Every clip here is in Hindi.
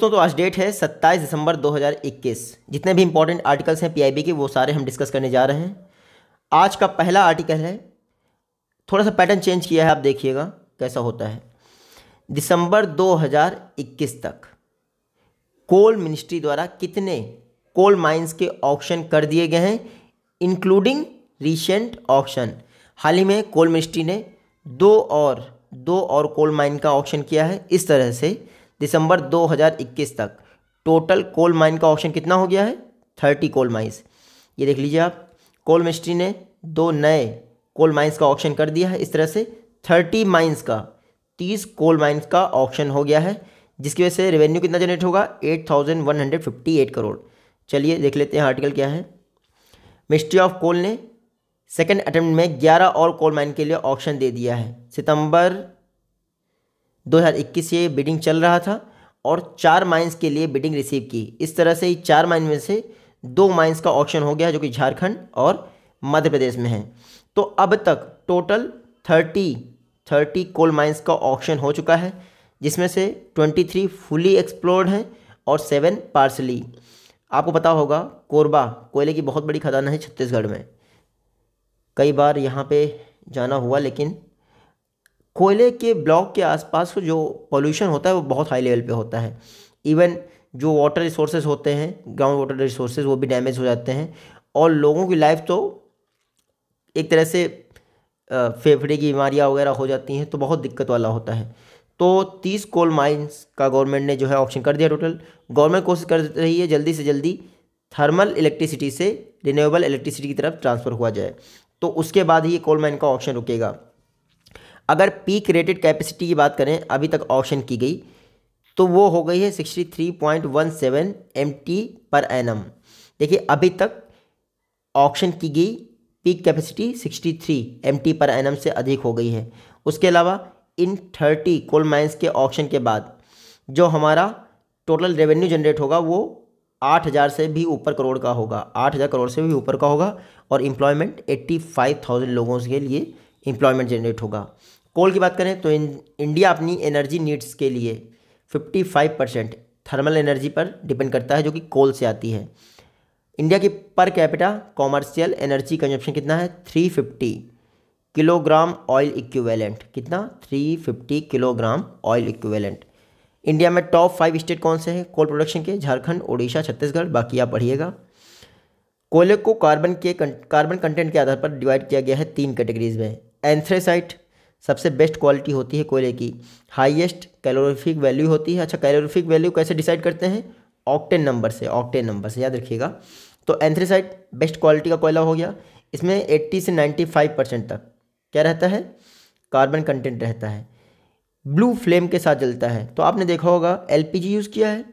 दोस्तों तो आज डेट है 27 दिसंबर 2021 जितने भी इंपॉर्टेंट आर्टिकल्स हैं पीआईबी के वो सारे हम डिस्कस करने जा रहे हैं आज का पहला आर्टिकल है थोड़ा सा पैटर्न चेंज किया है आप देखिएगा कैसा होता है दिसंबर 2021 तक कोल मिनिस्ट्री द्वारा कितने कोल माइंस के ऑक्शन कर दिए गए हैं इंक्लूडिंग रिसेंट ऑक्शन हाल ही में कोल मिनिस्ट्री ने दो और दो और कोल माइन का ऑप्शन किया है इस तरह से दिसंबर 2021 तक टोटल कोल माइन का ऑप्शन कितना हो गया है थर्टी कोल माइंस ये देख लीजिए आप कोल मिस्ट्री ने दो नए कोल माइंस का ऑप्शन कर दिया है इस तरह से थर्टी माइंस का तीस कोल माइंस का ऑप्शन हो गया है जिसकी वजह से रेवेन्यू कितना जनरेट होगा eight thousand one hundred fifty eight crore चलिए देख लेते हैं आर्टिकल क्या है मिस्ट्री ऑफ कोल ने सेकेंड अटैम्प्ट में ग्यारह और कोल माइन के लिए ऑप्शन दे दिया है सितंबर 2021 से बिडिंग चल रहा था और चार माइंस के लिए बिडिंग रिसीव की इस तरह से ही चार माइन में से दो माइंस का ऑप्शन हो गया जो कि झारखंड और मध्य प्रदेश में है तो अब तक total thirty thirty coal mines का ऑप्शन हो चुका है जिसमें से ट्वेंटी थ्री फुली एक्सप्लोर्ड हैं और सेवन पार्सली आपको पता होगा कोरबा कोयले की बहुत बड़ी खदान है छत्तीसगढ़ में कई बार यहाँ पे जाना हुआ लेकिन कोयले के ब्लॉक के आसपास जो पोल्यूशन होता है वो बहुत हाई लेवल पे होता है इवन जो वाटर रिसोर्सेज होते हैं ग्राउंड वाटर रिसोर्सेज वो भी डैमेज हो जाते हैं और लोगों की लाइफ तो एक तरह से फेफड़े की बीमारियाँ वगैरह हो जाती हैं तो बहुत दिक्कत वाला होता है तो तीस कोल माइंस का गवर्नमेंट ने जो है ऑप्शन कर दिया टोटल गवर्नमेंट कोशिश कर रही है जल्दी से जल्दी थर्मल इलेक्ट्रिसिटी से रिन्यूएबल इलेक्ट्रिसिटी की तरफ ट्रांसफ़र हुआ जाए तो उसके बाद ही कोल माइन का ऑप्शन रुकेगा अगर पीक रेटेड कैपेसिटी की बात करें अभी तक ऑप्शन की गई तो वो हो गई है 63.17 टी पर एम देखिए अभी तक ऑप्शन की गई पीक कैपेसिटी 63 टी पर एम से अधिक हो गई है उसके अलावा इन 30 कोल माइंस के ऑप्शन के बाद जो हमारा टोटल रेवेन्यू जनरेट होगा वो आठ हज़ार से भी ऊपर करोड़ का होगा आठ हज़ार करोड़ से भी ऊपर का होगा और एम्प्लॉयमेंट एट्टी फाइव थाउजेंड लोगों के लिए एम्प्लॉयमेंट जनरेट होगा कोल की बात करें तो इंडिया अपनी एनर्जी नीड्स के लिए 55 परसेंट थर्मल एनर्जी पर डिपेंड करता है जो कि कोल से आती है इंडिया की per capita commercial energy consumption कितना है 350 किलोग्राम ऑयल इक्विवेलेंट कितना 350 किलोग्राम ऑयल इक्विवेलेंट इंडिया में टॉप फाइव स्टेट कौन से हैं कोल प्रोडक्शन के झारखंड ओडिशा छत्तीसगढ़ बाकी आप पढ़िएगा कोयले को कार्बन के कार्बन कंटेंट के आधार पर डिवाइड किया गया है तीन कैटेगरीज में एंथ्रेसाइट सबसे बेस्ट क्वालिटी होती है कोयले की हाईएस्ट कैलोरीफिक वैल्यू होती है अच्छा कैलोरीफिक वैल्यू कैसे डिसाइड करते हैं ऑक्टेन नंबर से ऑक्टेन नंबर से याद रखिएगा तो एंथ्रेसाइट बेस्ट क्वालिटी का कोयला हो गया इसमें 80 से 95 परसेंट तक क्या रहता है कार्बन कंटेंट रहता है ब्लू फ्लेम के साथ जलता है तो आपने देखा होगा एल यूज़ किया है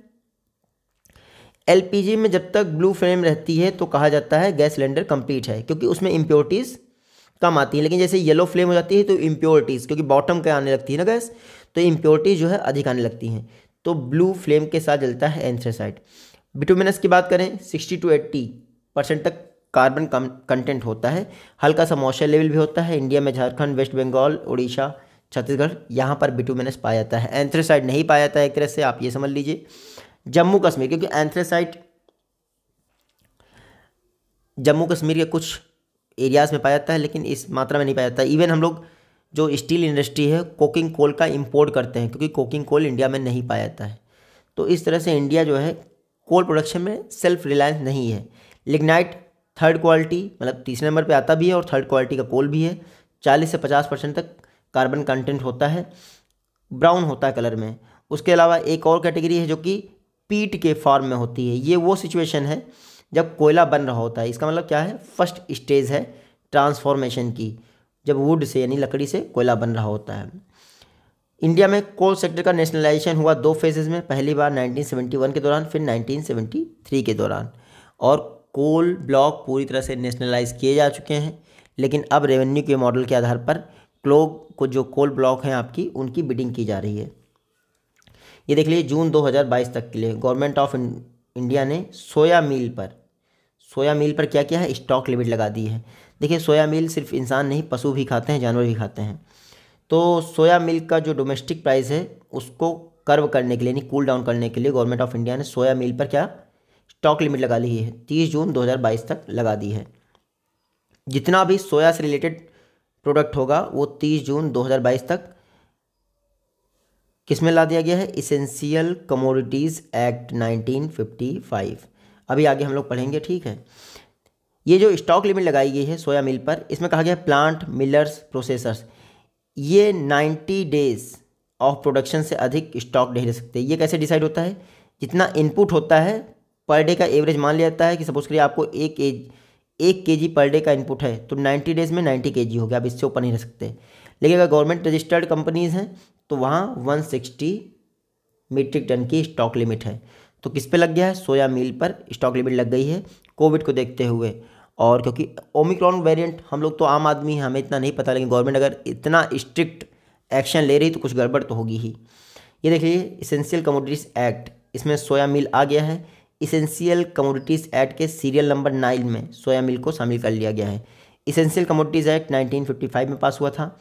एल में जब तक ब्लू फ्लेम रहती है तो कहा जाता है गैस सिलेंडर कंप्लीट है क्योंकि उसमें इम्प्योरिटीज़ कम आती है लेकिन जैसे येलो फ्लेम हो जाती है तो इम्प्योरिटीज़ क्योंकि बॉटम का आने लगती है ना गैस तो इम्प्योरिटीज़ जो है अधिक आने लगती हैं तो ब्लू फ्लेम के साथ जलता है एंथ्रेसाइड बिटोमिनस की बात करें सिक्सटी टू एट्टी परसेंट तक कार्बन कंटेंट होता है हल्का सा मॉइस्चर लेवल भी होता है इंडिया में झारखंड वेस्ट बंगाल उड़ीसा छत्तीसगढ़ यहाँ पर बिटोमिनस पाया जाता है एंथ्रेसाइड नहीं पाया जाता है एक तरह से आप ये समझ लीजिए जम्मू कश्मीर क्योंकि एंथ्रेसाइड जम्मू कश्मीर के कुछ एरियाज़ में पाया जाता है लेकिन इस मात्रा में नहीं पाया जाता इवन हम लोग जो स्टील इंडस्ट्री है कोकिंग कोल का इम्पोर्ट करते हैं क्योंकि कोकिंग कोल इंडिया में नहीं पाया जाता है तो इस तरह से इंडिया जो है कोल प्रोडक्शन में सेल्फ रिलायंस नहीं है लिग्नाइट थर्ड क्वालिटी मतलब तीसरे नंबर पे आता भी है और थर्ड क्वालिटी का कोल भी है चालीस से पचास परसेंट तक कार्बन कंटेंट होता है ब्राउन होता है कलर में उसके अलावा एक और कैटेगरी है जो कि पीट के फॉर्म में होती है ये वो सिचुएशन है जब कोयला बन रहा होता है इसका मतलब क्या है फर्स्ट स्टेज है ट्रांसफॉर्मेशन की जब वुड से यानी लकड़ी से कोयला बन रहा होता है इंडिया में कोल सेक्टर का नेशनलाइजेशन हुआ दो फेजेज में पहली बार 1971 के दौरान फिर 1973 के दौरान और कोल ब्लॉक पूरी तरह से नेशनलाइज किए जा चुके हैं लेकिन अब रेवेन्यू के मॉडल के आधार पर क्लोग को जो कोल ब्लॉक हैं आपकी उनकी बिडिंग की जा रही है ये देख लीजिए जून 2022 तक के लिए गवर्नमेंट ऑफ इंडिया ने सोया मील पर सोया मील पर क्या किया है स्टॉक लिमिट लगा दी है देखिए सोया मील सिर्फ इंसान नहीं पशु भी खाते हैं जानवर भी खाते हैं तो सोया मिल का जो डोमेस्टिक प्राइस है उसको कर्व करने के लिए यानी कूल डाउन करने के लिए गवर्नमेंट ऑफ इंडिया ने सोया मिल पर क्या स्टॉक लिमिट लगा ली है तीस जून दो तक लगा दी है जितना भी सोया से रिलेटेड प्रोडक्ट होगा वो तीस जून दो तक किसमें ला दिया गया है इसेंशियल कमोडिटीज़ एक्ट 1955 अभी आगे हम लोग पढ़ेंगे ठीक है ये जो स्टॉक लिमिट लगाई गई है सोया मिल पर इसमें कहा गया है प्लांट मिलर्स प्रोसेसर्स ये 90 डेज ऑफ प्रोडक्शन से अधिक स्टॉक नहीं रह सकते ये कैसे डिसाइड होता है जितना इनपुट होता है पर डे का एवरेज मान लिया जाता है कि सपोज करिए आपको एक एज एक के जी पर डे का इनपुट है तो 90 डेज में 90 के जी हो गया आप इससे ऊपर नहीं रह सकते लेकिन अगर गवर्नमेंट रजिस्टर्ड कंपनीज़ हैं तो वहाँ वन सिक्सटी मीट्रिक टन की स्टॉक लिमिट है तो किस पे लग गया है सोया मील पर स्टॉक लिमिट लग गई है कोविड को देखते हुए और क्योंकि ओमिक्रॉन वेरिएंट हम लोग तो आम आदमी हैं हमें इतना नहीं पता लेकिन गवर्नमेंट अगर इतना स्ट्रिक्ट एक्शन ले रही तो कुछ गड़बड़ तो होगी ही ये देखिए इसेंशियल कमोडिटीज़ एक्ट इसमें सोया मिल आ गया है इसेंशियल कमोडिटीज़ एक्ट के सीरियल नंबर नाइन में सोया मिल को शामिल कर लिया गया है इसेंशियल कमोडिटीज़ एक्ट नाइनटीन में पास हुआ था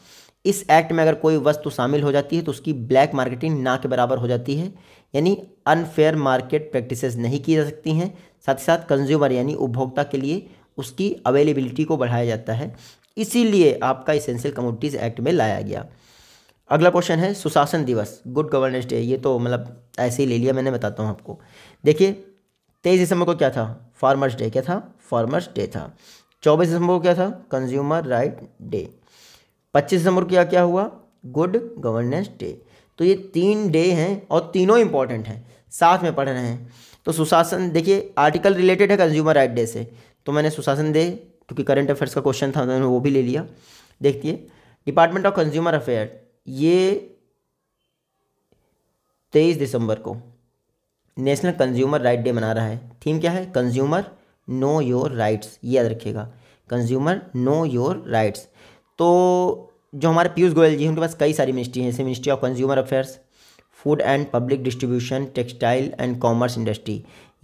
इस एक्ट में अगर कोई वस्तु शामिल हो जाती है तो उसकी ब्लैक मार्केटिंग ना के बराबर हो जाती है यानी अनफेयर मार्केट प्रैक्टिसेस नहीं की जा सकती हैं साथ ही साथ कंज्यूमर यानी उपभोक्ता के लिए उसकी अवेलेबिलिटी को बढ़ाया जाता है इसीलिए आपका इसेंशियल कम्योडिटीज़ एक्ट में लाया गया अगला क्वेश्चन है सुशासन दिवस गुड गवर्नेंस डे ये तो मतलब ऐसे ही ले लिया मैंने बताता हूँ आपको देखिए तेईस दिसंबर को क्या था फार्मर्स डे क्या था फार्मर्स डे था चौबीस दिसंबर को क्या था कंज्यूमर राइट डे पच्चीस दिसंबर क्या क्या हुआ गुड गवर्नेंस डे तो ये तीन डे हैं और तीनों इंपॉर्टेंट हैं साथ में पढ़ रहे हैं तो सुशासन देखिए आर्टिकल रिलेटेड है कंज्यूमर राइट डे से तो मैंने सुशासन डे क्योंकि करंट अफेयर्स का क्वेश्चन था मैंने वो भी ले लिया देखती है डिपार्टमेंट ऑफ कंज्यूमर अफेयर ये तेईस दिसंबर को नेशनल कंज्यूमर राइट डे मना रहा है थीम क्या है कंज्यूमर नो योर राइट्स ये याद रखिएगा कंज्यूमर नो योर राइट्स तो जो हमारे पीयूष गोयल जी हैं उनके पास कई सारी मिनिस्ट्री हैं जैसे ministry of consumer affairs food and public distribution textile and commerce industry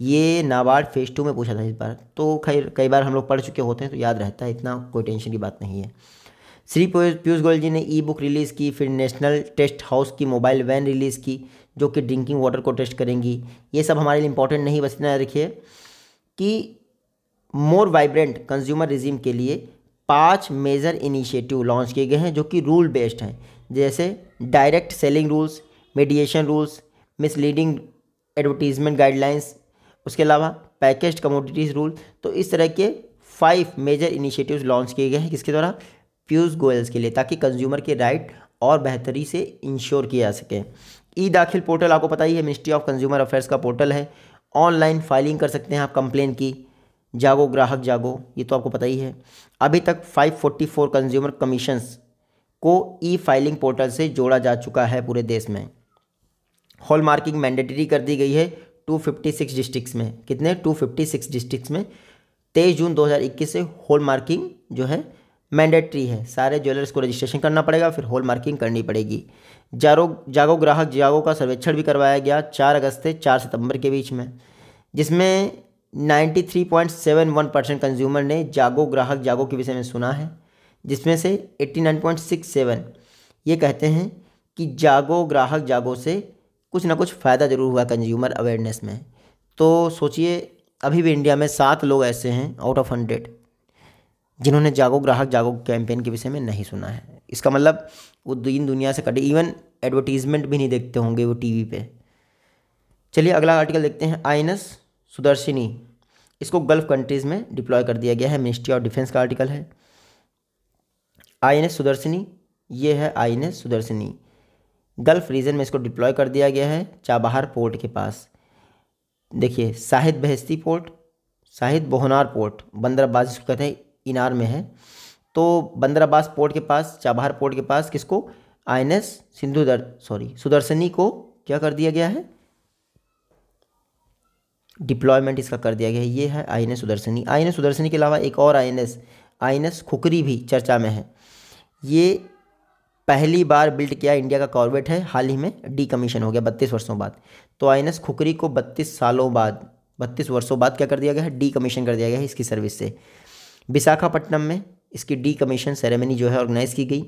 ये नाबार्ड फेज टू में पूछा था इस बार तो खैर कई बार हम लोग पढ़ चुके होते हैं तो याद रहता है इतना कोई टेंशन की बात नहीं है श्री पीयूष गोयल जी ने ई बुक रिलीज़ की फिर नेशनल टेस्ट हाउस की मोबाइल वैन रिलीज़ की जो कि ड्रिंकिंग वाटर को टेस्ट करेंगी ये सब हमारे लिए इंपॉर्टेंट नहीं बस इतना रखिए कि मोर वाइब्रेंट कंज्यूमर रिजीम के लिए पांच मेजर इनिशिएटिव लॉन्च किए गए हैं जो कि रूल बेस्ड हैं जैसे direct selling rules mediation rules misleading advertisement guidelines उसके अलावा पैकेज कमोडिटीज़ रूल तो इस तरह के फाइव मेजर इनिशिएटिव्स लॉन्च किए गए हैं किसके द्वारा पीयूष गोयल्स के लिए ताकि कंज्यूमर के राइट और बेहतरी से इंश्योर किया जा सके ई दाखिल पोर्टल आपको पता ही है मिनिस्ट्री ऑफ कंज्यूमर अफेयर्स का पोर्टल है ऑनलाइन फाइलिंग कर सकते हैं आप कंप्लेन की जागो ग्राहक जागो ये तो आपको पता ही है अभी तक 544 कंज्यूमर कमीशंस को ई फाइलिंग पोर्टल से जोड़ा जा चुका है पूरे देश में हॉल मार्किंग मैंडेटरी कर दी गई है 256 डिस्ट्रिक्ट्स में कितने 256 डिस्ट्रिक्ट्स में तेईस जून 2021 से होल मार्किंग जो है मैंडेटरी है सारे ज्वेलर्स को रजिस्ट्रेशन करना पड़ेगा फिर होल मार्किंग करनी पड़ेगी जारो जागो ग्राहक जागो का सर्वेक्षण भी करवाया गया चार अगस्त से चार सितंबर के बीच में जिसमें 93.71 परसेंट कंज्यूमर ने जागो ग्राहक जागो के विषय में सुना है जिसमें से 89.67 ये कहते हैं कि जागो ग्राहक जागो से कुछ ना कुछ फ़ायदा ज़रूर हुआ कंज्यूमर अवेयरनेस में तो सोचिए अभी भी इंडिया में सात लोग ऐसे हैं आउट ऑफ हंड्रेड जिन्होंने जागो ग्राहक जागो कैंपेन के विषय में नहीं सुना है इसका मतलब वो दिन दुनिया से कटे इवन एडवर्टीज़मेंट भी नहीं देखते होंगे वो टीवी पे चलिए अगला आर्टिकल देखते हैं आइनस सुदर्शिनी इसको गल्फ कंट्रीज़ में डिप्लॉय कर दिया गया है मिनिस्ट्री ऑफ डिफेंस का आर्टिकल है आई एन एस सुदर्शिनी ये है I N S Sudarshini gulf region में इसको डिप्लॉय कर दिया गया है चाबहार पोर्ट के पास देखिए Shahid Beheshti port Shahid Bahonar port Bandar Abbas जिसको कहते हैं इनार में है तो बंदर अब्बास पोर्ट के पास चाबहार पोर्ट के पास किसको I N S Sindhu sorry Sudarshini को क्या कर दिया गया है डिप्लॉयमेंट इसका कर दिया गया है ये है I N S Sudarshini I N S Sudarshini के अलावा एक और I N S I N S Khukri भी चर्चा में है ये पहली बार बिल्ड किया इंडिया का कॉर्बेट है हाल ही में डी कमीशन हो गया बत्तीस वर्षों बाद तो आई एन एस खुकरी को बत्तीस सालों बाद बत्तीस वर्षों बाद क्या कर दिया गया है डी कमीशन कर दिया गया है इसकी सर्विस से विशाखापट्टनम में इसकी डी कमीशन सेरेमनी जो है ऑर्गेनाइज़ की गई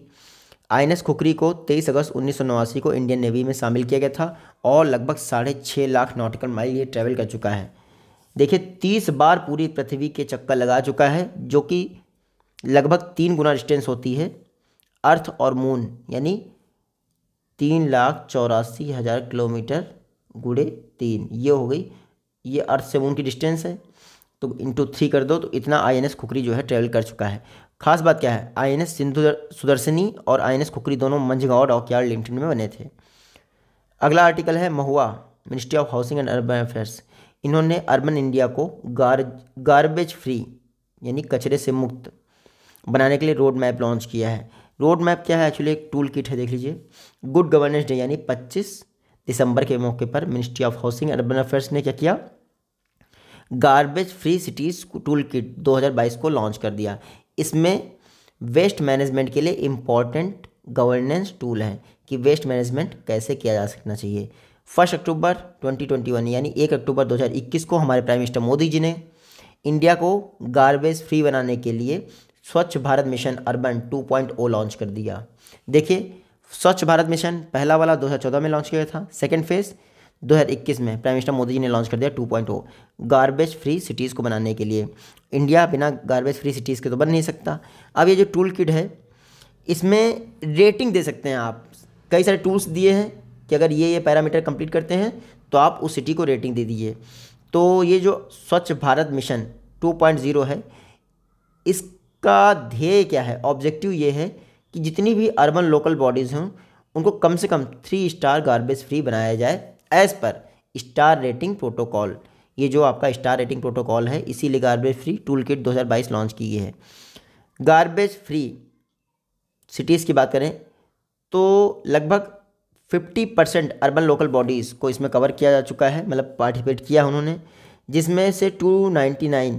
आई खुकरी को 23 अगस्त उन्नीस को इंडियन नेवी में शामिल किया गया था और लगभग साढ़े छः लाख नॉटिकल माइल ये ट्रैवल कर चुका है देखिए तीस बार पूरी पृथ्वी के चक्कर लगा चुका है जो कि लगभग तीन गुना डिस्टेंस होती है अर्थ और मून यानी तीन लाख चौरासी हज़ार किलोमीटर गुड़े तीन ये हो गई ये अर्थ से मून की डिस्टेंस है तो इंटू थ्री कर दो तो इतना आई एन एस खुकरी जो है ट्रेवल कर चुका है खास बात क्या है I N S Sindhu Sudarshini और आई एन एस कुकरी दोनों मंझगांव डॉकयार्ड लिमिटेड में बने थे अगला आर्टिकल है महुआ ministry of housing and urban affairs इन्होंने अर्बन इंडिया को गार गार्बेज फ्री यानी कचरे से मुक्त बनाने के लिए रोड मैप लॉन्च किया है रोड मैप क्या है एक्चुअली एक टूल किट है देख लीजिए गुड गवर्नेंस डे यानी 25 दिसंबर के मौके पर ministry of housing urban affairs ने क्या किया garbage free cities toolkit 2022 को लॉन्च कर दिया इसमें वेस्ट मैनेजमेंट के लिए इम्पॉर्टेंट गवर्नेंस टूल है कि वेस्ट मैनेजमेंट कैसे किया जा सकना चाहिए फर्स्ट अक्टूबर 2021 यानी एक अक्टूबर 2021 को हमारे प्राइम मिनिस्टर मोदी जी ने इंडिया को गार्बेज फ्री बनाने के लिए स्वच्छ भारत मिशन अर्बन 2.0 लॉन्च कर दिया देखिए स्वच्छ भारत मिशन पहला वाला 2014 में लॉन्च किया था सेकेंड फेज़ 2021 में प्राइम मिनिस्टर मोदी जी ने लॉन्च कर दिया 2.0 गार्बेज फ्री सिटीज़ को बनाने के लिए इंडिया बिना गार्बेज फ्री सिटीज़ के तो बन नहीं सकता अब ये जो टूल किट है इसमें रेटिंग दे सकते हैं आप कई सारे टूल्स दिए हैं कि अगर ये ये पैरामीटर कंप्लीट करते हैं तो आप उस सिटी को रेटिंग दे दीजिए तो ये जो स्वच्छ भारत मिशन 2.0 है इसका ध्येय क्या है ऑब्जेक्टिव ये है कि जितनी भी अर्बन लोकल बॉडीज़ हों उनको कम से कम थ्री स्टार गार्बेज फ्री बनाया जाए as per star rating protocol ये जो आपका स्टार रेटिंग प्रोटोकॉल है इसीलिए गार्बेज फ्री टूल किट दो लॉन्च की गई है गार्बेज फ्री सिटीज़ की बात करें तो लगभग 50 परसेंट अर्बन लोकल बॉडीज़ को इसमें कवर किया जा चुका है मतलब पार्टिसिपेट किया उन्होंने जिसमें से 299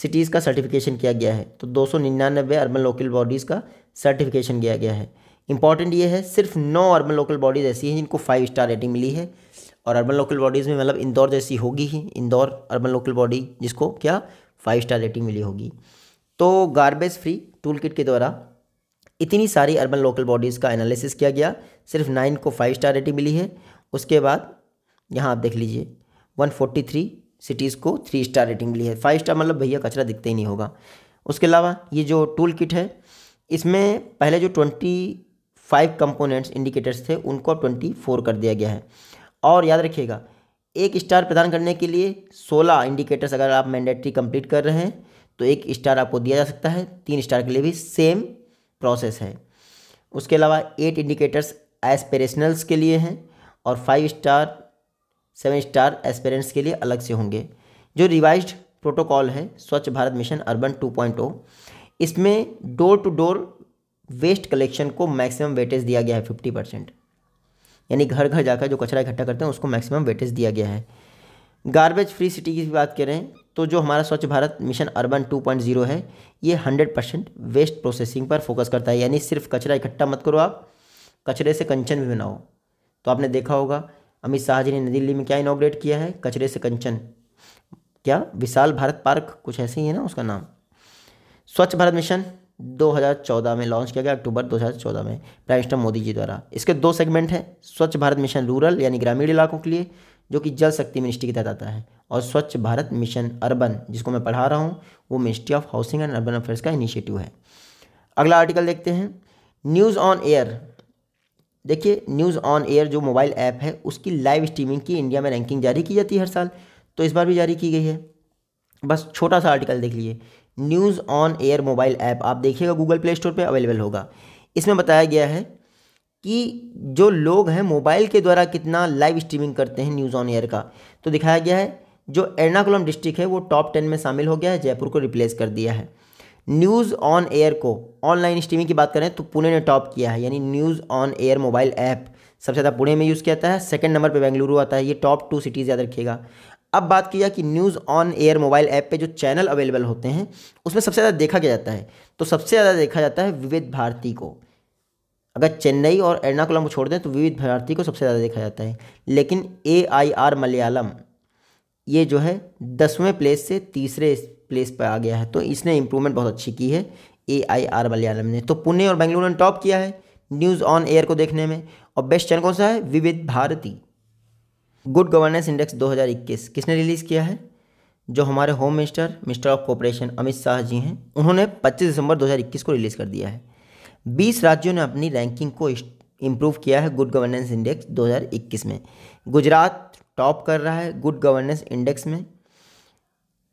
सिटीज़ का सर्टिफिकेशन किया गया है तो निन्यानवे अर्बन लोकल बॉडीज़ का सर्टिफिकेशन किया गया है इंपॉर्टेंट ये है सिर्फ नौ अर्बन लोकल बॉडीज़ ऐसी हैं जिनको फाइव स्टार रेटिंग मिली है और अर्बन लोकल बॉडीज़ में मतलब इंदौर जैसी होगी ही इंदौर अर्बन लोकल बॉडी जिसको क्या फाइव स्टार रेटिंग मिली होगी तो गार्बेज फ्री टूल किट के द्वारा इतनी सारी अर्बन लोकल बॉडीज़ का एनालिसिस किया गया सिर्फ नाइन को फाइव स्टार रेटिंग मिली है उसके बाद यहाँ आप देख लीजिए वन फोर्टी थ्री सिटीज़ को थ्री स्टार रेटिंग मिली है फाइव स्टार मतलब भैया कचरा दिखते ही नहीं होगा उसके अलावा ये जो टूल किट है इसमें पहले जो ट्वेंटी फाइव कंपोनेंट्स इंडिकेटर्स थे उनको ट्वेंटी फोर कर दिया गया है और याद रखिएगा एक स्टार प्रदान करने के लिए सोलह इंडिकेटर्स अगर आप मैंडेटरी कंप्लीट कर रहे हैं तो एक स्टार आपको दिया जा सकता है तीन स्टार के लिए भी सेम प्रोसेस है उसके अलावा एट इंडिकेटर्स एस्पेरेशनल्स के लिए हैं और five star seven star aspirants के लिए अलग से होंगे जो रिवाइज प्रोटोकॉल है Swachh Bharat mission urban two इसमें door to door waste collection को मैक्सिमम वेटेज दिया गया है फिफ्टी परसेंट यानी घर घर जाकर जो कचरा इकट्ठा करते हैं उसको मैक्सिमम वेटेज दिया गया है गार्बेज फ्री सिटी की बात करें तो जो हमारा स्वच्छ भारत मिशन अर्बन 2.0 है ये 100 परसेंट वेस्ट प्रोसेसिंग पर फोकस करता है यानी सिर्फ कचरा इकट्ठा मत करो आप कचरे से कंचन भी बनाओ तो आपने देखा होगा अमित शाह जी ने नई दिल्ली में क्या इनाग्रेट किया है कचरे से कंचन क्या विशाल भारत पार्क कुछ ऐसे ही है ना उसका नाम स्वच्छ भारत मिशन 2014 में लॉन्च किया गया अक्टूबर 2014 में प्राइम मिनिस्टर मोदी जी द्वारा इसके दो सेगमेंट हैं स्वच्छ भारत मिशन रूरल यानी ग्रामीण इलाकों के लिए जो कि जल शक्ति मिनिस्ट्री के तहत आता है और स्वच्छ भारत मिशन अर्बन जिसको मैं पढ़ा रहा हूँ वो ministry of housing and urban affairs का इनिशिएटिव है अगला आर्टिकल देखते हैं न्यूज़ ऑन एयर देखिए न्यूज़ ऑन एयर जो मोबाइल ऐप है उसकी लाइव स्ट्रीमिंग की इंडिया में रैंकिंग जारी की जाती है हर साल तो इस बार भी जारी की गई है बस छोटा सा आर्टिकल देख लीजिए news on air mobile app आप देखिएगा गूगल प्ले स्टोर पर अवेलेबल होगा इसमें बताया गया है कि जो लोग हैं मोबाइल के द्वारा कितना लाइव स्ट्रीमिंग करते हैं न्यूज़ ऑन एयर का तो दिखाया गया है जो एर्नाकुलम डिस्ट्रिक्ट है वो टॉप टेन में शामिल हो गया है जयपुर को रिप्लेस कर दिया है न्यूज़ ऑन एयर को ऑनलाइन स्ट्रीमिंग की बात करें तो पुणे ने टॉप किया है यानी news on air mobile app सबसे ज़्यादा पुणे में यूज़ किया जाता है सेकंड नंबर पे बेंगलुरु आता है ये टॉप टू सिटीज़ याद रखिएगा अब बात किया कि news on air mobile app पे जो चैनल अवेलेबल होते हैं उसमें सबसे ज़्यादा देखा गया जाता है तो सबसे ज़्यादा देखा जाता है विविध भारती को अगर चेन्नई और एर्नाकुलम को छोड़ दें तो विविध भारती को सबसे ज़्यादा देखा जाता है लेकिन ए आई आर मलयालम ये जो है दसवें प्लेस से तीसरे प्लेस पर आ गया है तो इसने इम्प्रूवमेंट बहुत अच्छी की है ए आई आर मलयालम ने तो पुणे और बेंगलुरु ने टॉप किया है न्यूज़ ऑन एयर को देखने में और बेस्ट चैनल कौन सा है विविध भारती गुड गवर्नेंस इंडेक्स 2021 किसने रिलीज़ किया है जो हमारे home minister minister of cooperation Amit Shah ji हैं उन्होंने 25 दिसंबर 2021 को रिलीज़ कर दिया है 20 राज्यों ने अपनी रैंकिंग को इम्प्रूव किया है गुड गवर्नेंस इंडेक्स 2021 में गुजरात टॉप कर रहा है गुड गवर्नेंस इंडेक्स में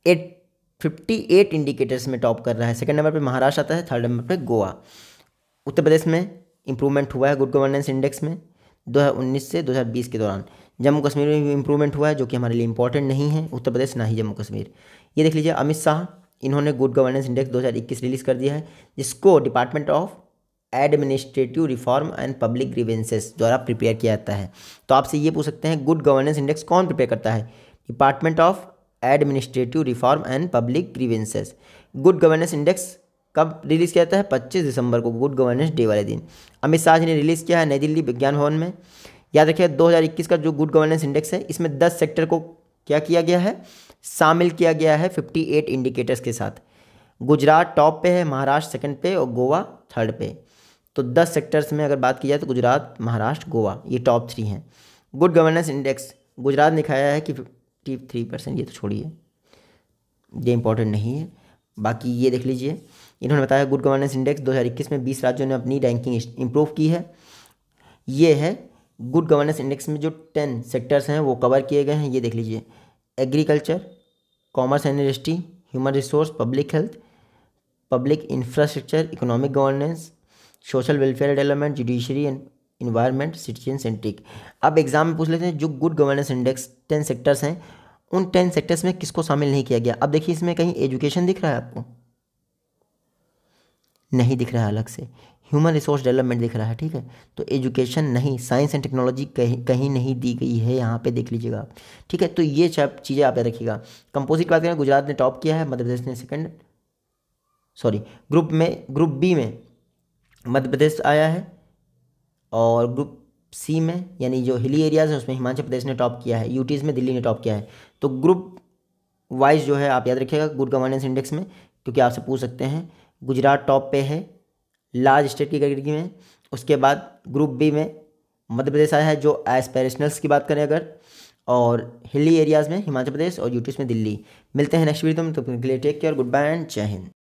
एट फिफ्टी एट इंडिकेटर्स में टॉप कर रहा है सेकेंड नंबर पर महाराष्ट्र आता है थर्ड नंबर पर गोवा उत्तर प्रदेश में इंप्रूवमेंट हुआ है गुड गवर्नेंस इंडेक्स में 2019 से 2020 के दौरान जम्मू कश्मीर में इम्प्रूवमेंट हुआ है जो कि हमारे लिए इंपॉर्टेंट नहीं है उत्तर प्रदेश ना ही जम्मू कश्मीर ये देख लीजिए अमित शाह इन्होंने गुड गवर्नेंस इंडेक्स 2021 रिलीज़ कर दिया है जिसको department of administrative reform and public grievances द्वारा प्रिपेयर किया जाता है तो आपसे ये पूछ सकते हैं गुड गवर्नेंस इंडेक्स कौन प्रिपेयर करता है department of administrative reform and public grievances good governance index कब रिलीज़ किया जाता है पच्चीस दिसंबर को गुड गवर्नेंस डे वाले दिन अमित शाह जी ने रिलीज़ किया है नई दिल्ली विज्ञान भवन में याद रखिए 2021 का जो गुड गवर्नेंस इंडेक्स है इसमें 10 सेक्टर को क्या किया गया है शामिल किया गया है 58 इंडिकेटर्स के साथ गुजरात टॉप पे है महाराष्ट्र सेकंड पे और गोवा थर्ड पे तो 10 सेक्टर्स में अगर बात की जाए तो गुजरात महाराष्ट्र गोवा ये टॉप थ्री हैं गुड गवर्नेंस इंडेक्स गुजरात ने खाया है कि फिफ्टी थ्री परसेंट ये तो छोड़िए ये इंपॉर्टेंट नहीं है बाकी ये देख लीजिए इन्होंने बताया गुड गवर्नेंस इंडेक्स 2021 में 20 राज्यों ने अपनी रैंकिंग इंप्रूव की है ये है गुड गवर्नेंस इंडेक्स में जो टेन सेक्टर्स हैं वो कवर किए गए हैं ये देख लीजिए agriculture commerce and industry human resource public health public infrastructure economic governance social welfare development judiciary and environment citizen centric अब एग्जाम में पूछ लेते हैं जो good governance index ten sectors हैं उन टेन सेक्टर्स में किसको शामिल नहीं किया गया अब देखिए इसमें कहीं एजुकेशन दिख रहा है आपको नहीं दिख रहा है अलग से ह्यूमन रिसोर्स डेवलपमेंट दिख रहा है ठीक है तो एजुकेशन नहीं साइंस एंड टेक्नोलॉजी कहीं कहीं नहीं दी गई है यहाँ पे देख लीजिएगा आप ठीक है तो ये चीज़ें आप याद रखिएगा कंपोजिट बात करें गुजरात ने टॉप किया है मध्य प्रदेश ने सेकेंड सॉरी ग्रुप में ग्रुप बी में मध्य प्रदेश आया है और ग्रुप सी में यानी जो हिली एरियाज है उसमें हिमाचल प्रदेश ने टॉप किया है यूटीज़ में दिल्ली ने टॉप किया है तो ग्रुप वाइज जो है आप याद रखिएगा गुड गवर्नेंस इंडेक्स में क्योंकि आपसे पूछ सकते हैं गुजरात टॉप पे है लार्ज स्टेट की कैटेगरी में उसके बाद ग्रुप बी में मध्य प्रदेश आया है जो एस्पेरेशनल्स की बात करें अगर और हिली एरियाज़ में हिमाचल प्रदेश और यूटीज में दिल्ली मिलते हैं नेक्स्ट वीडियो में तो के लिए take care good bye and जय हिंद